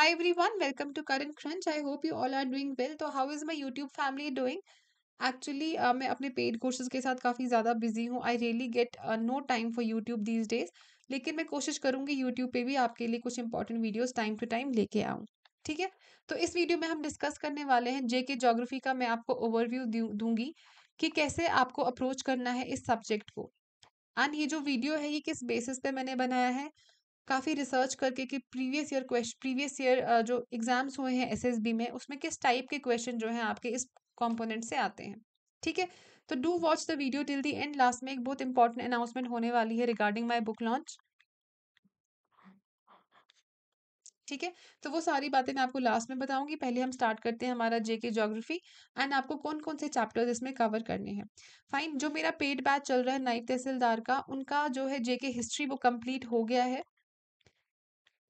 Hi everyone, welcome to Current Crunch. I hope you all are doing well. तो how is my YouTube family doing? Actually, uh, मैं अपने paid courses के साथ काफ़ी ज़्यादा busy हूँ I really get uh, no time for YouTube these days. लेकिन मैं कोशिश करूँगी YouTube पे भी आपके लिए कुछ important videos time to time लेके आऊँ ठीक है तो इस वीडियो में हम डिस्कस करने वाले हैं जे के जोग्राफी का मैं आपको ओवरव्यू दूंगी कि कैसे आपको अप्रोच करना है इस सब्जेक्ट को एंड ये जो वीडियो है ये किस बेसिस पे मैंने बनाया है काफ़ी रिसर्च करके कि previous year question previous year जो एग्ज़ाम्स हुए हैं एसएसबी में उसमें किस टाइप के क्वेश्चन जो हैं आपके इस कॉम्पोनेंट से आते हैं ठीक है तो do watch the video till the end last में एक बहुत इंपॉर्टेंट अनाउंसमेंट होने वाली है रिगार्डिंग माई बुक लॉन्च ठीक है तो वो सारी बातें मैं आपको लास्ट में बताऊंगी पहले हम स्टार्ट करते हैं हमारा जेके ज्योग्राफी जोग्राफी एंड आपको कौन कौन से चैप्टर्स इसमें कवर करने हैं फाइन जो मेरा पेड बैच चल रहा है नाइब तहसीलदार का उनका जो है जेके हिस्ट्री वो कंप्लीट हो गया है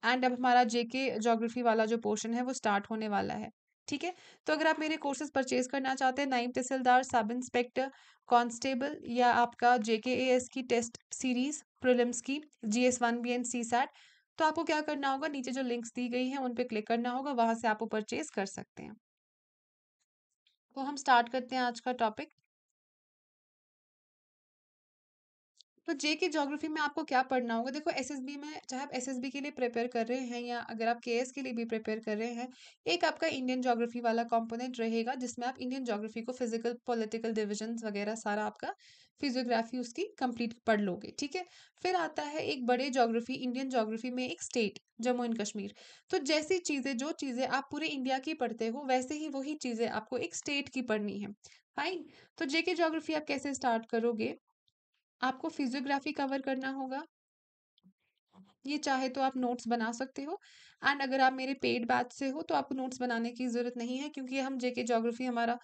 एंड अब हमारा जेके जोग्राफी वाला जो पोर्शन है वो स्टार्ट होने वाला है ठीक है तो अगर आप मेरे कोर्सेज परचेज करना चाहते हैं नाइम तहसीलदार सब इंस्पेक्टर कांस्टेबल या आपका जेके एस की टेस्ट सीरीज प्रिलिम्स की G S one B N C SAT तो आपको क्या करना होगा नीचे जो लिंक्स दी गई हैं उन पर क्लिक करना होगा वहां से आप परचेज कर सकते हैं तो हम स्टार्ट करते हैं आज का टॉपिक तो जे के जोग्राफी में आपको क्या पढ़ना होगा देखो एस में चाहे आप एस के लिए प्रिपेयर कर रहे हैं या अगर आप के के लिए भी प्रिपेयर कर रहे हैं एक आपका इंडियन जोग्राफी वाला कॉम्पोनेंट रहेगा जिसमें आप इंडियन जोग्राफी को फिजिकल पोलिटिकल डिविजन वगैरह सारा आपका फिजियोग्राफी उसकी कंप्लीट पढ़ लोगे ठीक है फिर आता है एक बड़े जोग्राफी इंडियन जोग्राफी में एक स्टेट जम्मू एंड कश्मीर तो जैसी चीज़ें जो चीज़ें आप पूरे इंडिया की पढ़ते हो वैसे ही वही चीज़ें आपको एक स्टेट की पढ़नी है फाइन तो जेके जोग्राफी आप कैसे स्टार्ट करोगे आपको फिजियोग्राफी कवर करना होगा ये चाहे तो आप नोट्स बना सकते हो एंड अगर आप मेरे पेड बैच से हो तो आपको नोट्स बनाने की ज़रूरत नहीं है क्योंकि हम जेके जोग्राफी हमारा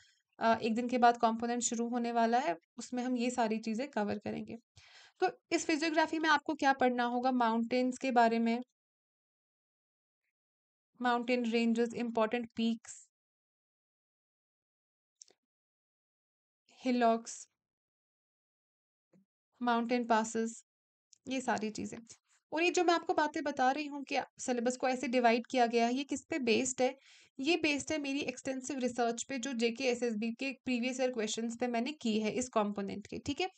एक दिन के बाद कॉम्पोनेंट शुरू होने वाला है उसमें हम ये सारी चीज़ें कवर करेंगे तो इस फिजियोग्राफी में आपको क्या पढ़ना होगा माउंटेन्स के बारे में mountain ranges important peaks hillocks mountain passes ये सारी चीज़ें और ये जो मैं आपको बातें बता रही हूँ कि सिलेबस को ऐसे डिवाइड किया गया है ये किस पे बेस्ड है ये बेस्ड है मेरी एक्सटेंसिव रिसर्च पे जो जेके एस एस बी के प्रीवियस ईयर क्वेश्चन पे मैंने की है इस कॉम्पोनेंट के ठीक है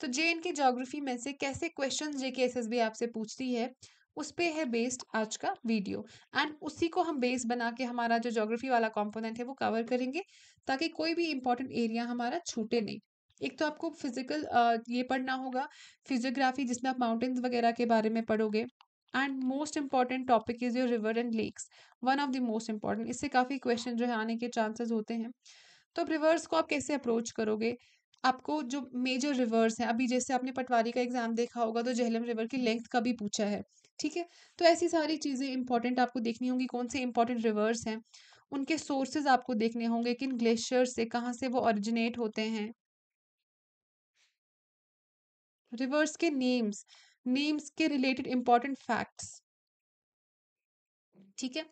तो जे एन के जोग्राफी में से कैसे question JK S S B आपसे पूछती है उस पर है बेस्ड आज का वीडियो एंड उसी को हम बेस बना के हमारा जो जोग्राफी वाला कॉम्पोनेंट है वो कवर करेंगे ताकि कोई भी इंपॉर्टेंट एरिया हमारा छूटे नहीं एक तो आपको फिजिकल ये पढ़ना होगा फिजियोग्राफी जिसमें आप माउंटेन्स वगैरह के बारे में पढ़ोगे and most important topic is your river and lakes one of the most important इससे काफ़ी क्वेश्चन जो है आने के चांसेस होते हैं तो अब रिवर्स को आप कैसे अप्रोच करोगे आपको जो मेजर रिवर्स हैं अभी जैसे आपने पटवारी का एग्जाम देखा होगा तो जहलम रिवर की लेंथ का भी पूछा है ठीक है तो ऐसी सारी चीज़ें इंपॉर्टेंट आपको देखनी होंगी कौन से इंपॉर्टेंट रिवर्स हैं उनके सोर्सेज आपको देखने होंगे किन ग्लेशियर्स से कहाँ से वो ऑरिजिनेट होते हैं रिवर्स के नेम्स नेम्स के रिलेटेड इंपॉर्टेंट फैक्ट्स ठीक है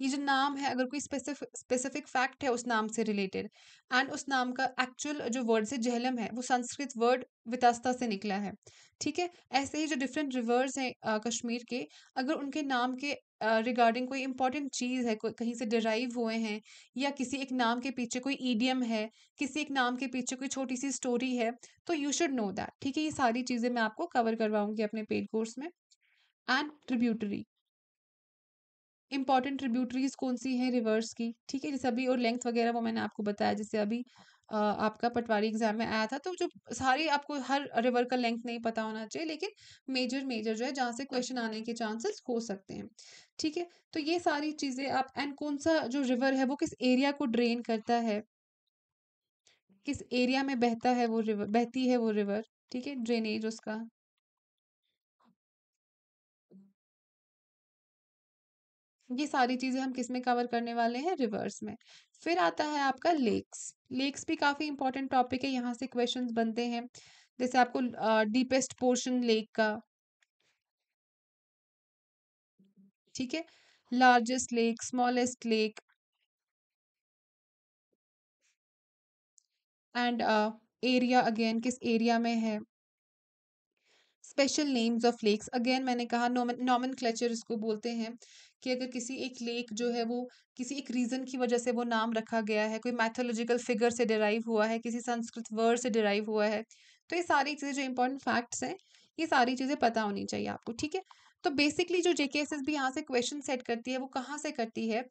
ये जो नाम है अगर कोई स्पेसिफिक फैक्ट है उस नाम से रिलेटेड एंड उस नाम का एक्चुअल जो वर्ड से जहलम है वो संस्कृत वर्ड वितास्ता से निकला है ठीक है ऐसे ही जो डिफरेंट रिवर्स हैं कश्मीर के अगर उनके नाम के रिगार्डिंग uh, कोई इंपॉर्टेंट चीज़ है कहीं से डिराइव हुए हैं या किसी एक नाम के पीछे कोई ईडियम है किसी एक नाम के पीछे कोई छोटी सी स्टोरी है तो यू शुड नो दैट ठीक है ये सारी चीज़ें मैं आपको कवर करवाऊंगी अपने पेड कोर्स में एंड ट्रिब्यूटरी इंपॉर्टेंट ट्रिब्यूटरीज कौन सी हैं रिवर्स की ठीक है जैसे अभी और लेंथ वगैरह वो मैंने आपको बताया जैसे अभी आ, आपका पटवारी एग्जाम में आया था तो जो सारी आपको हर रिवर का लेंथ नहीं पता होना चाहिए लेकिन मेजर मेजर जो है जहाँ से क्वेश्चन आने के चांसेस हो सकते हैं ठीक है तो ये सारी चीज़ें आप एंड कौन सा जो रिवर है वो किस एरिया को ड्रेन करता है किस एरिया में बहता है वो रिवर बहती है वो रिवर ठीक है ड्रेनेज उसका ये सारी चीज़ें हम किस में कवर करने वाले हैं रिवर्स में फिर आता है आपका लेक्स लेक्स भी काफ़ी इंपॉर्टेंट टॉपिक है यहाँ से क्वेश्चन बनते हैं जैसे आपको डीपेस्ट पोर्शन लेक का ठीक है largest lake smallest lake and area again किस एरिया में है special names of lakes again मैंने कहा नॉमन नॉमन क्लेचर इसको बोलते हैं कि अगर किसी एक लेक जो है वो किसी एक रीज़न की वजह से वो नाम रखा गया है कोई मैथोलॉजिकल फिगर से डिराइव हुआ है किसी संस्कृत वर्ड से डिराइव हुआ है तो ये सारी चीज़ें जो इंपॉर्टेंट फैक्ट्स हैं ये सारी चीज़ें पता होनी चाहिए आपको ठीक है तो बेसिकली जो जेके एस एस भी यहाँ से क्वेश्चन सेट करती है वो कहाँ से करती है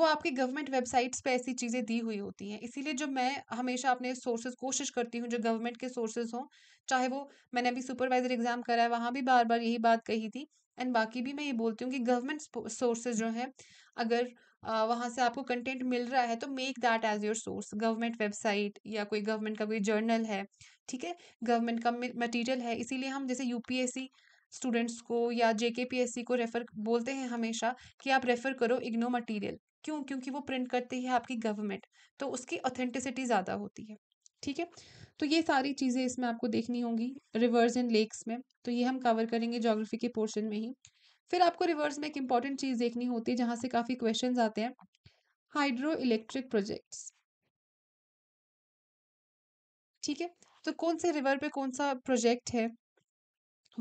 वो आपके गवर्नमेंट वेबसाइट्स पे ऐसी चीज़ें दी हुई होती हैं इसीलिए जो मैं हमेशा अपने सोर्सेज कोशिश करती हूँ जो गवर्नमेंट के सोर्सेज हों चाहे वो मैंने अभी सुपरवाइजर एग्जाम करा है वहाँ भी बार बार यही बात कही थी एंड बाकी भी मैं ये बोलती हूँ कि गवर्नमेंट सोर्सेज जो हैं अगर वहाँ से आपको कंटेंट मिल रहा है तो make that as your source government website या कोई गवर्नमेंट का कोई जर्नल है ठीक है गवर्नमेंट का मटेरियल है इसीलिए हम जैसे यूपीएससी स्टूडेंट्स को या जे को रेफ़र बोलते हैं हमेशा कि आप रेफ़र करो इग्नो मटीरियल क्यों क्योंकि वो प्रिंट करती है आपकी गवर्नमेंट तो उसकी ऑथेंटिसिटी ज़्यादा होती है ठीक है तो ये सारी चीज़ें इसमें आपको देखनी होंगी रिवर्स एंड लेक्स में तो ये हम कवर करेंगे जोग्राफी के पोर्शन में ही फिर आपको रिवर्स में एक इंपॉर्टेंट चीज़ देखनी होती है जहाँ से काफ़ी क्वेश्चन आते हैं हाइड्रो इलेक्ट्रिक प्रोजेक्ट्स ठीक है तो कौन से रिवर पे कौन सा प्रोजेक्ट है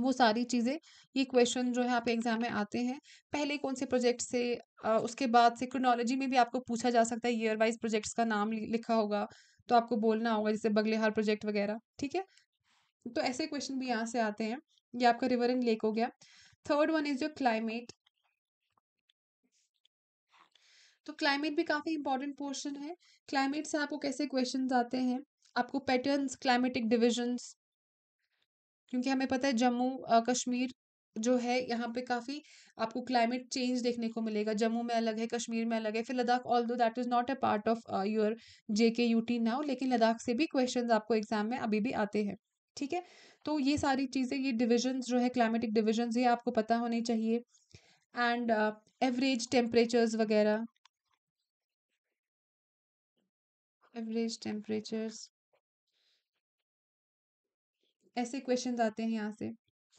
वो सारी चीज़ें ये क्वेश्चन जो है आप एग्जाम में आते हैं पहले कौन से प्रोजेक्ट से आ, उसके बाद से क्रोनोलॉजी में भी आपको पूछा जा सकता है ईयर वाइज प्रोजेक्ट्स का नाम लिखा होगा तो आपको बोलना होगा जैसे बगलेहार प्रोजेक्ट वगैरह ठीक है तो ऐसे क्वेश्चन भी यहाँ से आते हैं ये आपका रिवर एंड लेक हो गया third one is your climate तो क्लाइमेट भी काफ़ी इंपॉर्टेंट पोर्शन है क्लाइमेट से आपको कैसे क्वेश्चन आते हैं आपको पैटर्न्स क्लाइमेटिक डिविजन्स क्योंकि हमें पता है जम्मू कश्मीर जो है यहाँ पे काफ़ी आपको क्लाइमेट चेंज देखने को मिलेगा जम्मू में अलग है कश्मीर में अलग है फिर Ladakh although that is not a part of your J K U T now लेकिन लद्दाख से भी क्वेश्चन आपको एग्जाम में अभी भी आते हैं ठीक है तो ये सारी चीज़ें ये डिविजन्स जो है क्लाइमेटिक डिविजन्स ये आपको पता होने चाहिए एंड एवरेज टेम्परेचर्स वगैरह एवरेज टेम्परेचर्स ऐसे क्वेश्चन आते हैं यहाँ से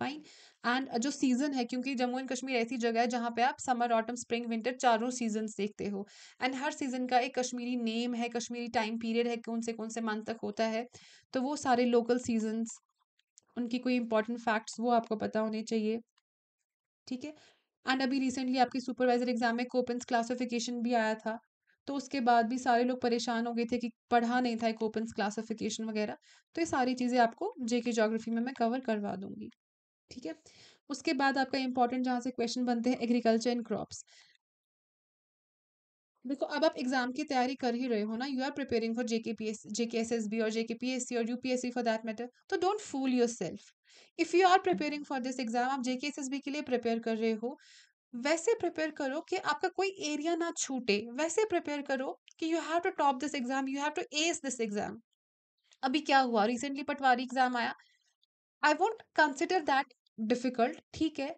फाइन एंड जो सीजन है क्योंकि जम्मू एंड कश्मीर ऐसी जगह है जहाँ पे आप समर ऑटम स्प्रिंग विंटर चारों सीजन देखते हो एंड हर सीजन का एक कश्मीरी नेम है कश्मीरी टाइम पीरियड है कौन से कौन से मंथ तक होता है तो वो सारे लोकल सीजन्स उनकी कोई इंपॉर्टेंट फैक्ट्स वो आपको पता होने चाहिए ठीक है एंड अभी रिसेंटली आपकी सुपरवाइजर एग्जाम में कोपन्स क्लासिफिकेशन भी आया था तो उसके बाद भी सारे लोग परेशान हो गए थे कि पढ़ा नहीं था एक ओपन क्लासिफिकेशन वगैरह तो ये सारी चीज़ें आपको जे के जोग्राफी में मैं कवर करवा दूंगी ठीक है उसके बाद आपका इंपॉर्टेंट जहाँ से क्वेश्चन बनते हैं एग्रीकल्चर एंड क्रॉप्स देखो अब आप एग्जाम की तैयारी कर ही रहे हो ना you are preparing for JK P S JK S S B और जेके पी एस सी और यूपीएससी फॉर दैट मैटर तो don't fool yourself if you are preparing for this exam आप जेके एस एस बी के लिए prepare कर रहे हो वैसे प्रिपेयर करो कि आपका कोई एरिया ना छूटे वैसे प्रिपेयर करो कि you have to top this exam you have to ace this exam अभी क्या हुआ रिसेंटली पटवारी एग्जाम आया I won't consider that difficult ठीक है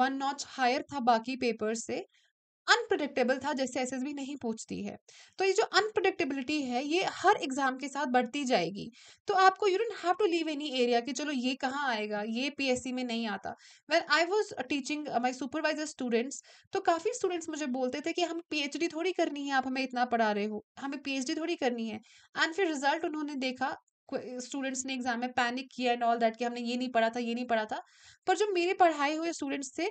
वन नॉच हायर था बाकी पेपर से अनप्रडिक्टेबल था जैसे एस एस बी नहीं पूछती है तो ये जो अनप्रडिक्टेबिलिटी है ये हर एग्जाम के साथ बढ़ती जाएगी तो आपको you don't have to leave any area कि चलो ये कहाँ आएगा ये सी में नहीं आता when I was teaching my supervisor students तो काफ़ी स्टूडेंट्स मुझे बोलते थे कि हम डी थोड़ी करनी है आप हमें इतना पढ़ा रहे हो हमें पी एच डी थोड़ी करनी है एंड फिर रिजल्ट उन्होंने देखा स्टूडेंट्स ने एग्जाम में पैनिक किया एंड ऑल दैट कि हमने ये नहीं पढ़ा था ये नहीं पढ़ा था पर जो मेरे पढ़ाए हुए स्टूडेंट्स थे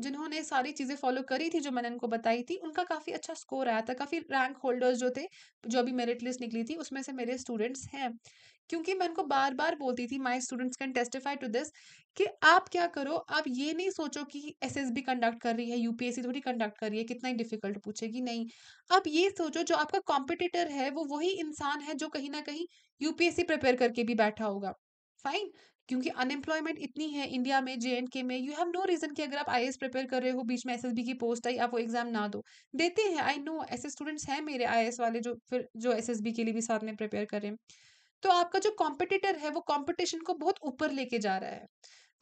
जिन्होंने सारी चीज़ें फॉलो करी थी जो मैंने उनको बताई थी उनका काफ़ी अच्छा स्कोर आया था काफ़ी रैंक होल्डर्स जो थे जो अभी मेरिट लिस्ट निकली थी उसमें से मेरे स्टूडेंट्स हैं क्योंकि मैं उनको बार बार बोलती थी my students can testify to this कि आप क्या करो आप ये नहीं सोचो कि एस एस बी कंडक्ट कर रही है यू पी एस सी थोड़ी कंडक्ट कर रही है कितना ही डिफिकल्ट पूछेगी नहीं आप ये सोचो जो आपका कॉम्पिटिटर है वो वही इंसान है जो कहीं ना कहीं U P S C prepare करके भी बैठा होगा फाइन क्योंकि अनएम्प्लॉयमेंट इतनी है इंडिया में जे एंड के में यू हैव नो रीजन कि अगर आप आई प्रिपेयर कर रहे हो बीच में एस की पोस्ट आई आप वो एग्जाम ना दो देते हैं आई नो ऐसे स्टूडेंट्स हैं मेरे आई वाले जो फिर जो एस के लिए भी साथ में प्रिपेयर कर रहे हैं तो आपका जो कॉम्पिटिटर है वो कॉम्पिटिशन को बहुत ऊपर लेके जा रहा है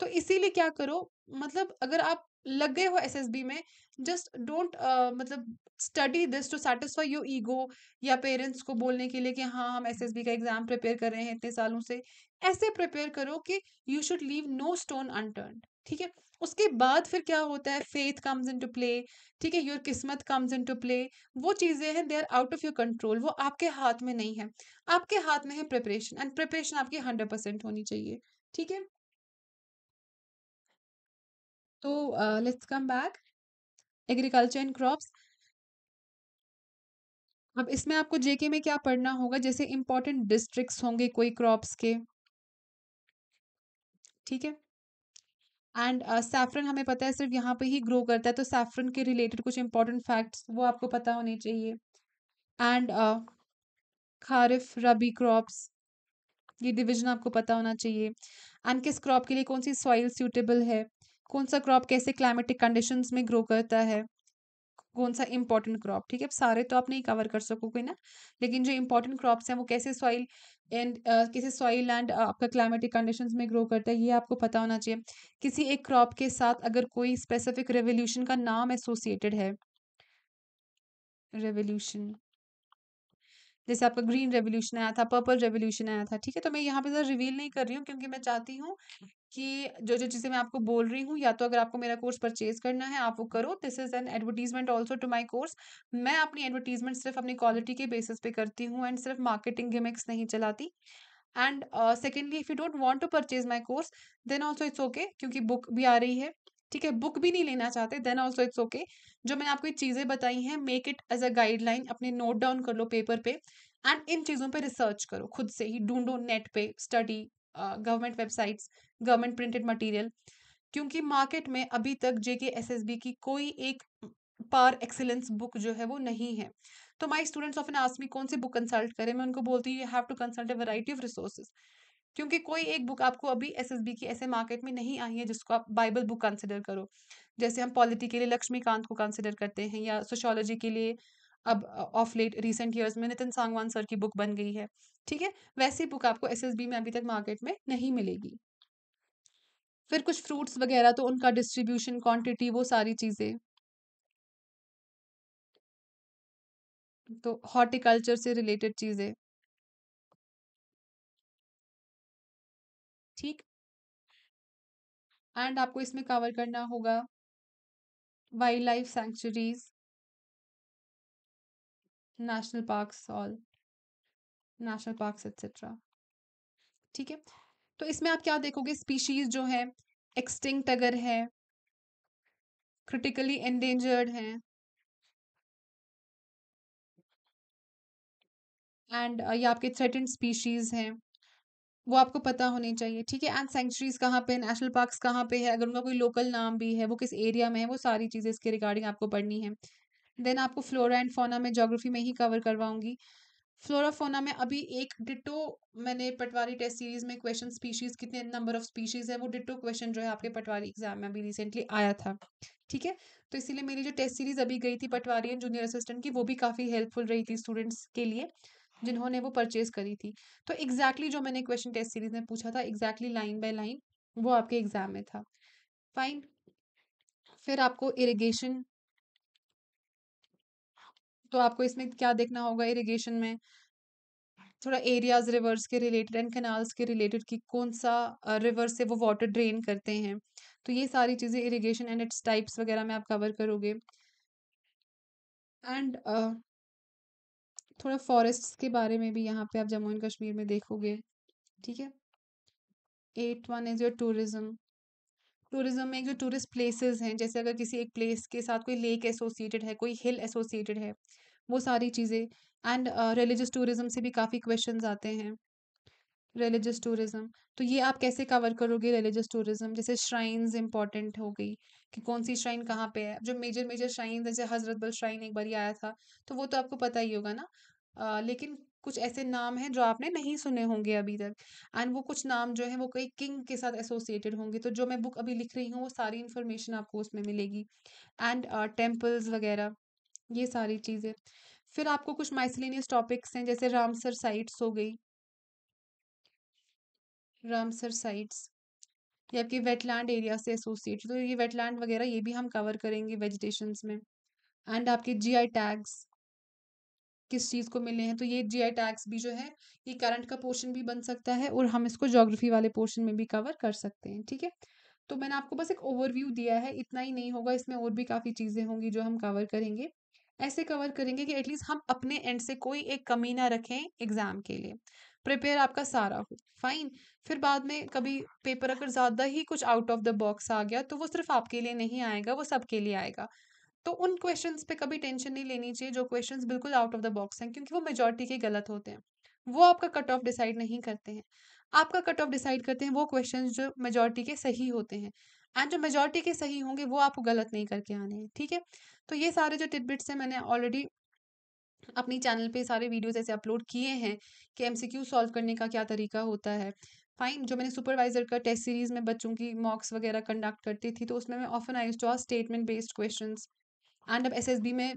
तो इसीलिए क्या करो मतलब अगर आप लग गए हो बी में जस्ट डोंट uh, मतलब study this to satisfy your ego या पेरेंट्स को बोलने के लिए कि हाँ हम एस एस बी का एग्जाम प्रिपेयर कर रहे हैं इतने सालों से ऐसे प्रिपेयर करो कि you should leave no stone unturn ठीक है उसके बाद फिर क्या होता है faith comes into play ठीक है योर किस्मत कम्स इन टू प्ले वो चीज़ें हैं they are out of your control वो आपके हाथ में नहीं है आपके हाथ में है प्रिपरेशन एंड प्रिपरेशन आपकी हंड्रेड परसेंट होनी चाहिए ठीक है तो let's come back agriculture and crops अब इसमें आपको जेके में क्या पढ़ना होगा जैसे इंपॉर्टेंट डिस्ट्रिक्ट्स होंगे कोई क्रॉप्स के ठीक है एंड सैफरन uh, हमें पता है सिर्फ यहाँ पे ही ग्रो करता है तो सैफरन के रिलेटेड कुछ इंपॉर्टेंट फैक्ट्स वो आपको पता होने चाहिए and uh, kharif rabi crops ये डिवीजन आपको पता होना चाहिए एंड किस क्रॉप के लिए कौन सी सॉइल सूटेबल है कौन सा क्रॉप कैसे क्लाइमेटिक कंडीशंस में ग्रो करता है कौन सा इंपॉर्टेंट क्रॉप ठीक है सारे तो आप नहीं कवर कर सकोगे ना लेकिन जो इंपॉर्टेंट क्रॉप्स हैं वो कैसे सॉइल एंड uh, किसी सॉइल एंड आपका क्लाइमेटिक कंडीशंस में ग्रो करता है ये आपको पता होना चाहिए किसी एक क्रॉप के साथ अगर कोई स्पेसिफिक रेवोल्यूशन का नाम एसोसिएटेड है रेवोल्यूशन जैसे आपका ग्रीन रेवोल्यूशन आया था पर्पल रेवोल्यूशन आया था ठीक है तो मैं यहाँ पे ज़रा रिवील नहीं कर रही हूँ क्योंकि मैं चाहती हूँ कि जो जो चीज़ें मैं आपको बोल रही हूँ या तो अगर आपको मेरा कोर्स परचेज करना है आप वो करो this is an advertisement also to my course मैं अपनी एडवर्टीजमेंट सिर्फ अपनी क्वालिटी के बेसिस पे करती हूँ एंड सिर्फ मार्केटिंग गिमिक्स नहीं चलाती and secondly if you don't want to purchase my course then also it's okay क्योंकि बुक भी आ रही है ठीक है बुक भी नहीं लेना चाहते देन ऑल्सो इट्स ओके जो मैंने आपको ये चीज़ें बताई हैं make it as a guideline अपने नोट डाउन कर लो पेपर पे एंड इन चीज़ों पे रिसर्च करो खुद से ही ढूंढो नेट पे study government websites government printed material क्योंकि मार्केट में अभी तक जेके एस एस बी की कोई एक पार एक्सेलेंस बुक जो है वो नहीं है तो माई स्टूडेंट्स ऑफ एन आसमी कौन सी बुक कंसल्ट करें मैं उनको बोलती हूँ you have to consult a variety of resources क्योंकि कोई एक बुक आपको अभी एस एस बी की ऐसे मार्केट में नहीं आई है जिसको आप बाइबल बुक कंसिडर करो जैसे हम पॉलिटी के लिए लक्ष्मीकांत को कंसिडर करते हैं या सोशोलॉजी के लिए अब ऑफ लेट रिसेंट ईयर्स में नितिन सांगवान सर की बुक बन गई है ठीक है वैसी बुक आपको एस में अभी तक मार्केट में नहीं मिलेगी फिर कुछ फ्रूट्स वगैरह तो उनका डिस्ट्रीब्यूशन क्वांटिटी वो सारी चीज़ें तो हॉर्टिकल्चर से रिलेटेड चीज़ें ठीक एंड आपको इसमें कवर करना होगा wildlife sanctuaries national parks all national parks etcetera ठीक है तो इसमें आप क्या देखोगे स्पीशीज जो है एक्सटिंक्ट अगर है क्रिटिकली एंडेंजर्ड है एंड ये आपके थ्रेटेंड स्पीशीज हैं वो आपको पता होने चाहिए ठीक है एंड सेंचुरीज कहाँ पे नेशनल पार्क्स कहाँ पे है अगर उनका कोई लोकल नाम भी है वो किस एरिया में है वो सारी चीज़ें इसके रिगार्डिंग आपको पढ़नी है देन आपको फ्लोरा एंड फोना में जोग्राफी में ही कवर करवाऊंगी फ्लोरा फोना में अभी एक डिटो मैंने पटवारी टेस्ट सीरीज में क्वेश्चन स्पीशीज कितने नंबर ऑफ स्पीशीज है वो डिटो क्वेश्चन जो है आपके पटवारी एग्जाम में अभी रिसेंटली आया था ठीक है तो इसीलिए मेरी जो टेस्ट सीरीज अभी गई थी पटवारी एंड जूनियर असिस्टेंट की वो भी काफ़ी हेल्पफुल रही थी स्टूडेंट्स के लिए जिन्होंने वो परचेज करी थी तो एग्जैक्टली exactly जो मैंने क्वेश्चन टेस्ट सीरीज में पूछा था एग्जैक्टली लाइन बाय लाइन वो आपके एग्जाम में था फाइन फिर आपको इरिगेशन तो आपको इसमें क्या देखना होगा इरिगेशन में थोड़ा एरियाज रिवर्स के रिलेटेड एंड कैनाल्स के रिलेटेड कि कौन सा रिवर से वो वाटर ड्रेन करते हैं तो ये सारी चीज़ें इरिगेशन एंड इट्स टाइप्स वगैरह में आप कवर करोगे एंड uh, थोड़ा फॉरेस्ट्स के बारे में भी यहाँ पे आप जम्मू एंड कश्मीर में देखोगे ठीक है eight one is your tourism tourism में जो टूरिस्ट प्लेसेस हैं जैसे अगर किसी एक प्लेस के साथ कोई लेक एसोसिएटेड है कोई हिल एसोसिएटेड है वो सारी चीज़ें एंड रिलीजियस टूरिज्म से भी काफ़ी क्वेश्चन आते हैं रिलीजियस टूरिज्म तो ये आप कैसे कवर करोगे रिलीजियस टूरिज्म जैसे श्राइन्स इंपॉर्टेंट हो गई कि कौन सी श्राइन कहाँ पे है जो मेजर मेजर श्राइन जैसे हज़रत बल श्राइन एक बार आया था तो वो तो आपको पता ही होगा ना आ, लेकिन कुछ ऐसे नाम हैं जो आपने नहीं सुने होंगे अभी तक एंड वो कुछ नाम जो है वो कई किंग के साथ एसोसिएटेड होंगे तो जो मैं बुक अभी लिख रही हूँ वो सारी इन्फॉर्मेशन आपको उसमें मिलेगी एंड टेम्पल्स वगैरह ये सारी चीज़ें फिर आपको कुछ माइसिलेनियस टॉपिक्स हैं जैसे रामसर साइट्स हो गई रामसर साइट्स ये आपके वेटलैंड एरिया से एसोसिएट तो ये वेटलैंड वगैरह ये भी हम कवर करेंगे वेजिटेशंस में एंड आपके जीआई टैग्स किस चीज़ को मिले हैं तो ये जी आई टैक्स भी जो है ये करंट का पोर्शन भी बन सकता है और हम इसको जोग्राफी वाले पोर्शन में भी कवर कर सकते हैं ठीक है तो मैंने आपको बस एक ओवरव्यू दिया है इतना ही नहीं होगा इसमें और भी काफ़ी चीज़ें होंगी जो हम कवर करेंगे ऐसे कवर करेंगे कि एटलीस्ट हम अपने एंड से कोई एक कमी ना रखें एग्ज़ाम के लिए प्रिपेयर आपका सारा हो फाइन फिर बाद में कभी पेपर अगर ज़्यादा ही कुछ आउट ऑफ द बॉक्स आ गया तो वो सिर्फ आपके लिए नहीं आएगा वो सबके लिए आएगा तो उन क्वेश्चन पे कभी टेंशन नहीं लेनी चाहिए जो क्वेश्चन बिल्कुल आउट ऑफ द बॉक्स हैं क्योंकि वो मेजोरिटी के गलत होते हैं वो आपका कट ऑफ डिसाइड नहीं करते हैं आपका कट ऑफ डिसाइड करते हैं वो क्वेश्चन जो मेजोरिटी के सही होते हैं एंड जो मेजोरिटी के सही होंगे वो आपको गलत नहीं करके आने हैं ठीक है तो ये सारे जो टिटबिट्स हैं मैंने ऑलरेडी अपनी चैनल पे सारे वीडियोस ऐसे अपलोड किए हैं कि एमसीक्यू सॉल्व करने का क्या तरीका होता है फाइन जो मैंने सुपरवाइजर का टेस्ट सीरीज में बच्चों की मॉक्स वगैरह कंडक्ट करती थी तो उसमें मैं ऑफन आई स्टॉ स्टेटमेंट बेस्ड क्वेश्चंस एंड अब एस में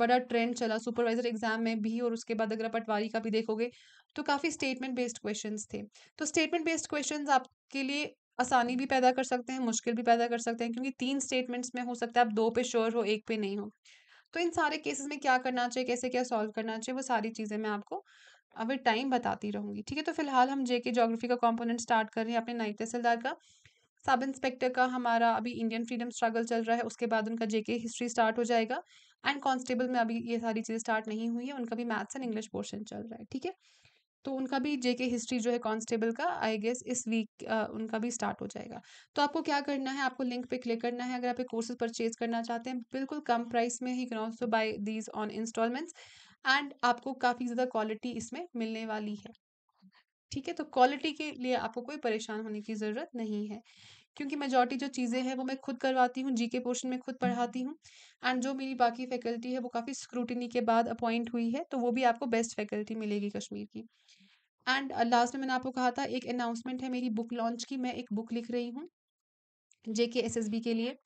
बड़ा ट्रेंड चला सुपरवाइजर एग्जाम में भी और उसके बाद अगर आप पटवारी का भी देखोगे तो काफ़ी स्टेटमेंट बेस्ड क्वेश्चन थे तो स्टेटमेंट बेस्ड क्वेश्चन आपके लिए आसानी भी पैदा कर सकते हैं मुश्किल भी पैदा कर सकते हैं क्योंकि तीन स्टेटमेंट्स में हो सकता है आप दो पे श्योर हो एक पे नहीं हो तो इन सारे केसेस में क्या करना चाहिए कैसे क्या सॉल्व करना चाहिए वो सारी चीज़ें मैं आपको अभी टाइम बताती रहूँगी ठीक है तो फिलहाल हम जे के का कॉम्पोनेंट स्टार्ट कर रहे हैं अपने नाइट तहसीलदार का सब इंस्पेक्टर का हमारा अभी इंडियन फ्रीडम स्ट्रगल चल रहा है उसके बाद उनका जेके हिस्ट्री स्टार्ट हो जाएगा एंड कांस्टेबल में अभी ये सारी चीज़ें स्टार्ट नहीं हुई है उनका भी मैथ्स एंड इंग्लिश पोर्शन चल रहा है ठीक है तो उनका भी जेके हिस्ट्री जो है कांस्टेबल का आई गेस इस वीक आ, उनका भी स्टार्ट हो जाएगा तो आपको क्या करना है आपको लिंक पे क्लिक करना है अगर आप कोर्सेज परचेज करना चाहते हैं बिल्कुल कम प्राइस में ही can also buy these on installments and आपको काफ़ी ज़्यादा क्वालिटी इसमें मिलने वाली है ठीक है तो क्वालिटी के लिए आपको कोई परेशान होने की ज़रूरत नहीं है क्योंकि मेजॉरिटी जो चीज़ें हैं वो मैं खुद करवाती हूँ जी के पोर्शन में खुद पढ़ाती हूँ एंड जो मेरी बाकी फैकल्टी है वो काफ़ी स्क्रूटनी के बाद अपॉइंट हुई है तो वो भी आपको बेस्ट फैकल्टी मिलेगी कश्मीर की एंड लास्ट में मैंने आपको कहा था एक अनाउंसमेंट है मेरी बुक लॉन्च की मैं एक बुक लिख रही हूँ जे के एस एस बी के लिए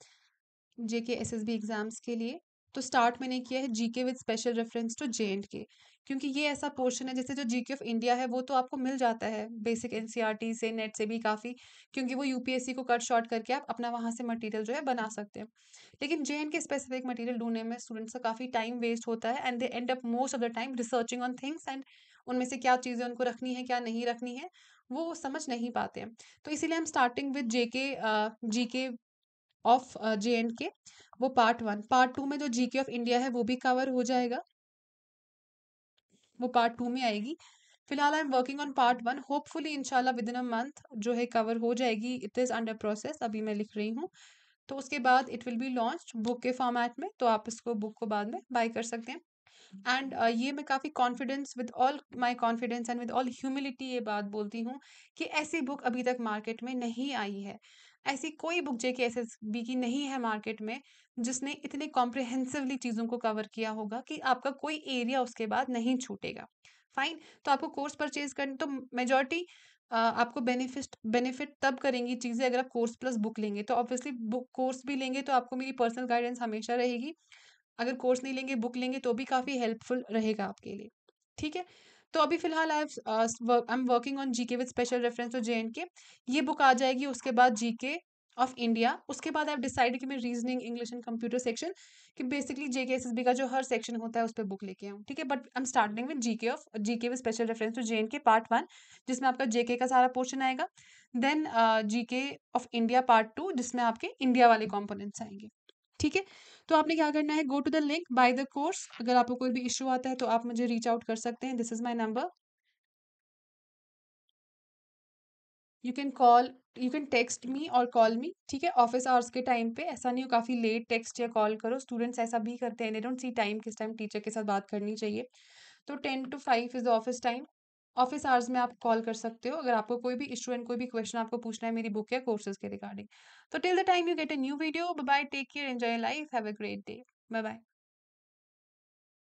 जे के एस एस बी एग्ज़ाम्स के लिए तो स्टार्ट मैंने किया है GK with special reference to J and K क्योंकि ये ऐसा पोर्शन है जैसे जो जीके ऑफ इंडिया है वो तो आपको मिल जाता है बेसिक एनसीईआरटी e से नेट से भी काफ़ी क्योंकि वो यूपीएससी को कट शॉर्ट करके आप अपना वहाँ से मटेरियल जो है बना सकते हैं लेकिन J and K specific material ढूंढने में स्टूडेंट्स का काफ़ी टाइम वेस्ट होता है and they end up most of the time researching on things and उनमें से क्या चीज़ें उनको रखनी है क्या नहीं रखनी है वो समझ नहीं पाते हैं तो इसीलिए हम स्टार्टिंग विद जे के जी के ऑफ जे एंड के वो पार्ट वन पार्ट टू में जो जीके ऑफ इंडिया है वो भी कवर हो जाएगा वो पार्ट टू में आएगी फिलहाल I am working on part one hopefully इनशाला विद इन अ मंथ जो है कवर हो जाएगी इट इज़ अंडर प्रोसेस अभी मैं लिख रही हूँ तो उसके बाद it will be launch book के फॉर्मेट में तो आप इसको बुक को बाद में बाई कर सकते हैं एंड uh, ये मैं काफ़ी confidence with all my confidence and with all humility ये बात बोलती हूँ कि ऐसी बुक अभी तक मार्केट में नहीं आई है ऐसी कोई बुक जे के एस एस बी की नहीं है मार्केट में जिसने इतने कॉम्प्रिहेंसिवली चीज़ों को कवर किया होगा कि आपका कोई एरिया उसके बाद नहीं छूटेगा फाइन तो आपको कोर्स परचेज करने तो मेजॉरिटी आपको बेनिफिट बेनिफिट तब करेंगी चीज़ें अगर आप कोर्स प्लस बुक लेंगे तो ऑब्वियसली बुक कोर्स भी लेंगे तो आपको मेरी पर्सनल गाइडेंस हमेशा रहेगी अगर कोर्स नहीं लेंगे बुक लेंगे तो भी काफ़ी हेल्पफुल रहेगा आपके लिए ठीक है तो अभी फिलहाल I I am working on GK with special reference to J and K ये बुक आ जाएगी उसके बाद जीके ऑफ इंडिया उसके बाद आई डिसाइड कि मैं reasoning English and computer section कि बेसिकली जे के का जो हर सेक्शन होता है उस पर बुक लेके आऊँ ठीक है but I am starting with G K of G K with special reference to J K part one जिसमें आपका जे का सारा पोर्शन आएगा then ji K of India part two जिसमें आपके इंडिया वाले कॉम्पोनेंट्स आएंगे ठीक है तो आपने क्या करना है go to the link buy the course अगर आपको कोई भी इशू आता है तो आप मुझे रीच आउट कर सकते हैं this is my number you can call you can text me और कॉल मी ठीक है ऑफिस आवर्स के टाइम पे ऐसा नहीं हो काफ़ी लेट टेक्स्ट या कॉल करो स्टूडेंट्स ऐसा भी करते हैं दे डोंट सी टाइम किस टाइम टीचर के साथ बात करनी चाहिए तो ten to five is the office time office hours में आप कॉल कर सकते हो अगर आपको कोई भी इशू एंड कोई भी क्वेश्चन आपको पूछना है मेरी बुक या कोर्सेज के रिगार्डिंग तो till the time you get a new video bye take care enjoy life have a great day bye bye